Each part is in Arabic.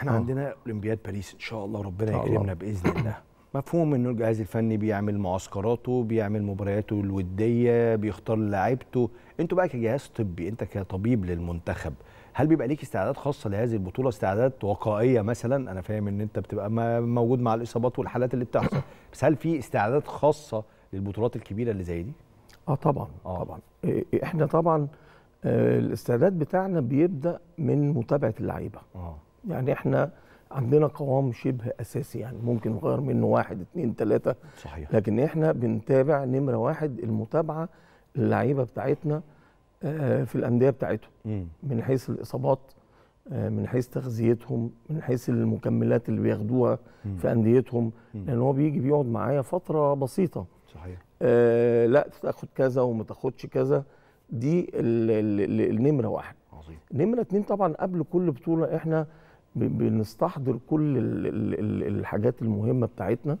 احنا أوه. عندنا اولمبياد باريس ان شاء الله ربنا يكرمنا باذن الله مفهوم انه الجهاز الفني بيعمل معسكراته بيعمل مبارياته الوديه بيختار لعيبته انتوا بقى كجهاز طبي انت كطبيب للمنتخب هل بيبقى ليك استعداد خاصه لهذه البطوله استعدادات وقائيه مثلا انا فاهم ان انت بتبقى موجود مع الاصابات والحالات اللي بتحصل بس هل في استعدادات خاصه للبطولات الكبيره اللي زي دي اه طبعا آه. طبعا احنا طبعا آه، الاستعداد بتاعنا بيبدا من متابعه اللعيبه آه. يعني احنا عندنا قوام شبه اساسي يعني ممكن نغير منه واحد اثنين ثلاثه صحيح لكن احنا بنتابع نمره واحد المتابعه للعيبه بتاعتنا آه، في الانديه بتاعتهم من حيث الاصابات آه، من حيث تغذيتهم من حيث المكملات اللي بياخدوها في انديتهم لان هو بيجي بيقعد معايا فتره بسيطه صحيح آه لا تاخد كذا وما تاخدش كذا دي النمره واحد عظيم نمره اتنين طبعا قبل كل بطوله احنا بنستحضر كل الحاجات المهمه بتاعتنا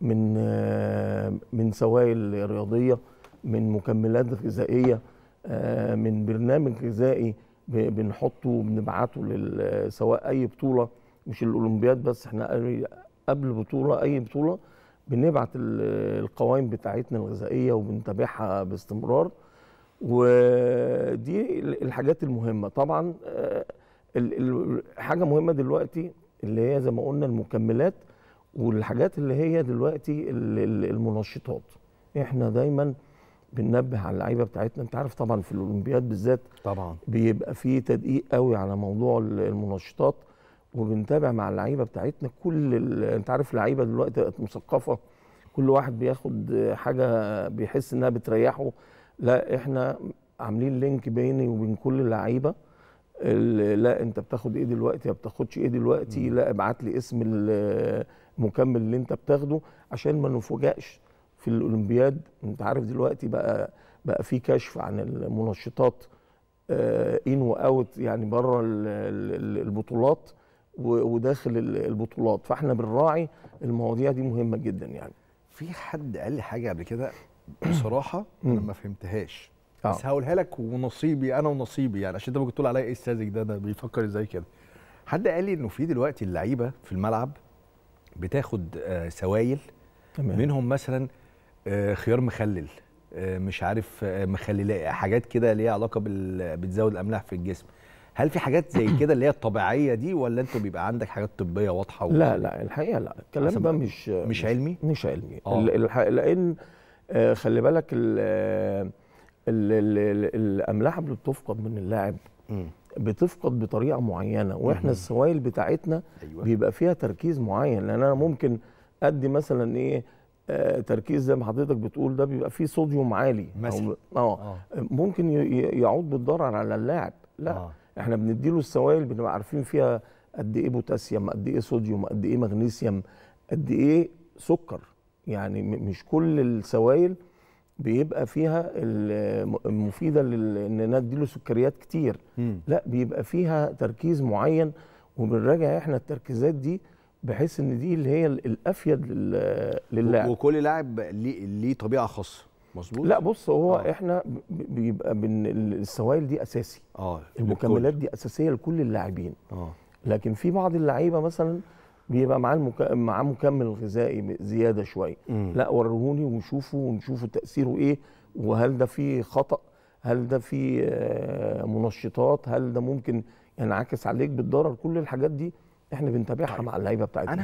من من سوائل رياضيه من مكملات غذائيه آه، من برنامج غذائي بنحطه وبنبعته سواء اي بطوله مش الاولمبياد بس احنا قبل بطوله اي بطوله بنبعت القوائم بتاعتنا الغذائيه وبنتابعها باستمرار ودي الحاجات المهمه طبعا آه، حاجه مهمه دلوقتي اللي هي زي ما قلنا المكملات والحاجات اللي هي دلوقتي المنشطات احنا دايما بننبه على اللعيبه بتاعتنا انت عارف طبعا في الاولمبياد بالذات طبعا بيبقى في تدقيق قوي على موضوع المنشطات وبنتابع مع اللعيبه بتاعتنا كل انت عارف اللعيبه دلوقتي بقت مثقفه كل واحد بياخد حاجه بيحس انها بتريحه لا احنا عاملين لينك بيني وبين كل اللعيبه لا انت بتاخد ايه دلوقتي ما بتاخدش ايه دلوقتي لا ابعت لي اسم المكمل اللي انت بتاخده عشان ما نفوجئش في الاولمبياد انت عارف دلوقتي بقى بقى في كشف عن المنشطات ان آه، واوت يعني بره البطولات وداخل البطولات فاحنا بنراعي المواضيع دي مهمه جدا يعني في حد قال لي حاجه قبل كده بصراحه انا ما فهمتهاش بس آه. هقولها لك ونصيبي انا ونصيبي يعني عشان انت ممكن تقول عليا ايه الساذج ده ده بيفكر ازاي كده حد قال لي انه في دلوقتي اللعيبه في الملعب بتاخد آه، سوائل تمام. منهم مثلا آه، خيار مخلل مش عارف مخلل حاجات كده ليها علاقه بال بتزود الاملاح في الجسم هل في حاجات زي كده اللي هي الطبيعيه دي ولا انت بيبقى عندك حاجات طبيه واضحه لا لا الحقيقه لا الكلام ده مش مش علمي مش علمي آه. لان خلي بالك الاملاح اللي بتفقد من اللاعب بتفقد بطريقه معينه واحنا السوائل بتاعتنا أيوة. بيبقى فيها تركيز معين لان يعني انا ممكن ادي مثلا ايه آه تركيز زي ما حضرتك بتقول ده بيبقى فيه صوديوم عالي مثلا آه. اه ممكن يعود بالضرر على اللاعب لا آه. احنا بنديله السوائل بنبقى عارفين فيها قد ايه بوتاسيوم قد ايه صوديوم قد ايه مغنيسيوم قد ايه سكر يعني مش كل السوائل بيبقى فيها المفيده ان انا له سكريات كتير م. لا بيبقى فيها تركيز معين وبنراجع احنا التركيزات دي بحيث ان دي اللي هي الافيد للاعب وكل لاعب ليه ليه طبيعه خاصه مظبوط لا بص هو آه. احنا بيبقى بن السوائل دي اساسي اه المكملات دي اساسيه لكل اللاعبين اه لكن في بعض اللعيبه مثلا بيبقى معاه المك... معاه مكمل غذائي زياده شويه لا وريهوني ونشوفه ونشوفه تاثيره ايه وهل ده فيه خطا هل ده فيه آه، منشطات هل ده ممكن ينعكس عليك بالضرر كل الحاجات دي احنا بنتابعها طيب. مع اللعيبه بتاعتنا